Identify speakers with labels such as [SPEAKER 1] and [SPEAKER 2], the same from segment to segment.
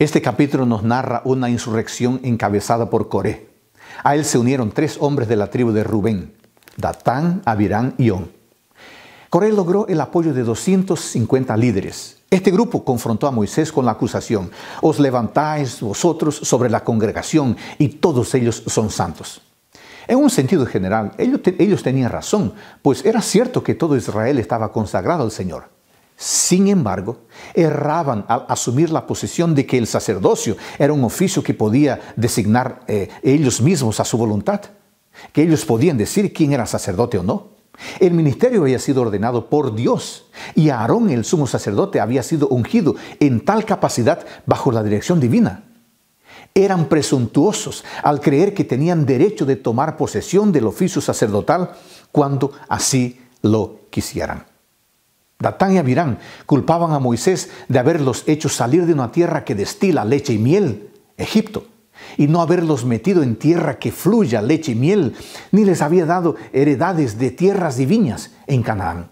[SPEAKER 1] Este capítulo nos narra una insurrección encabezada por Coré. A él se unieron tres hombres de la tribu de Rubén, Datán, Abirán y On. Coré logró el apoyo de 250 líderes. Este grupo confrontó a Moisés con la acusación, os levantáis vosotros sobre la congregación y todos ellos son santos. En un sentido general, ellos, ellos tenían razón, pues era cierto que todo Israel estaba consagrado al Señor. Sin embargo, erraban al asumir la posición de que el sacerdocio era un oficio que podía designar eh, ellos mismos a su voluntad, que ellos podían decir quién era sacerdote o no. El ministerio había sido ordenado por Dios y Aarón, el sumo sacerdote, había sido ungido en tal capacidad bajo la dirección divina. Eran presuntuosos al creer que tenían derecho de tomar posesión del oficio sacerdotal cuando así lo quisieran. Datán y Abirán culpaban a Moisés de haberlos hecho salir de una tierra que destila leche y miel, Egipto, y no haberlos metido en tierra que fluya leche y miel, ni les había dado heredades de tierras y viñas en Canaán.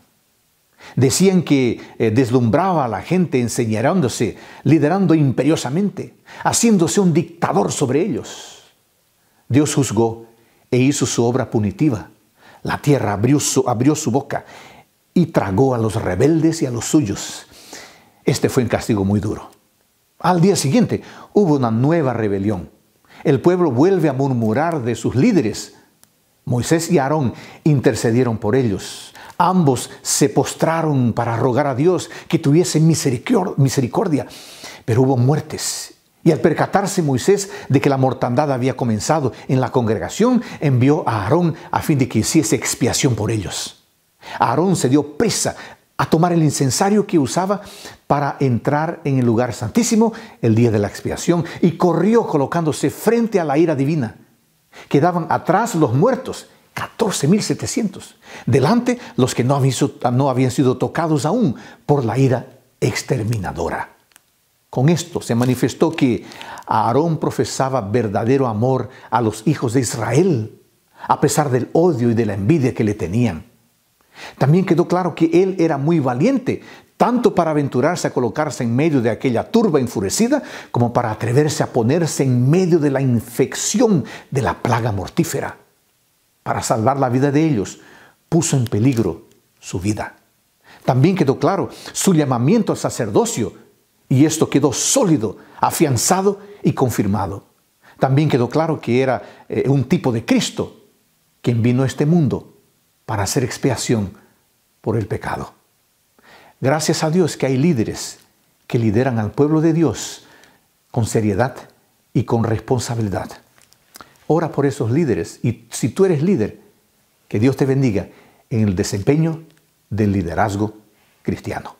[SPEAKER 1] Decían que eh, deslumbraba a la gente enseñándose, liderando imperiosamente, haciéndose un dictador sobre ellos. Dios juzgó e hizo su obra punitiva. La tierra abrió su boca y tragó a los rebeldes y a los suyos. Este fue un castigo muy duro. Al día siguiente hubo una nueva rebelión. El pueblo vuelve a murmurar de sus líderes. Moisés y Aarón intercedieron por ellos. Ambos se postraron para rogar a Dios que tuviese misericordia, pero hubo muertes. Y al percatarse Moisés de que la mortandad había comenzado en la congregación, envió a Aarón a fin de que hiciese expiación por ellos. Aarón se dio prisa a tomar el incensario que usaba para entrar en el lugar santísimo el día de la expiación y corrió colocándose frente a la ira divina. Quedaban atrás los muertos, 14.700, delante los que no habían, no habían sido tocados aún por la ira exterminadora. Con esto se manifestó que Aarón profesaba verdadero amor a los hijos de Israel, a pesar del odio y de la envidia que le tenían. También quedó claro que él era muy valiente, tanto para aventurarse a colocarse en medio de aquella turba enfurecida, como para atreverse a ponerse en medio de la infección de la plaga mortífera. Para salvar la vida de ellos, puso en peligro su vida. También quedó claro su llamamiento al sacerdocio, y esto quedó sólido, afianzado y confirmado. También quedó claro que era eh, un tipo de Cristo, quien vino a este mundo para hacer expiación por el pecado. Gracias a Dios que hay líderes que lideran al pueblo de Dios con seriedad y con responsabilidad. Ora por esos líderes y si tú eres líder, que Dios te bendiga en el desempeño del liderazgo cristiano.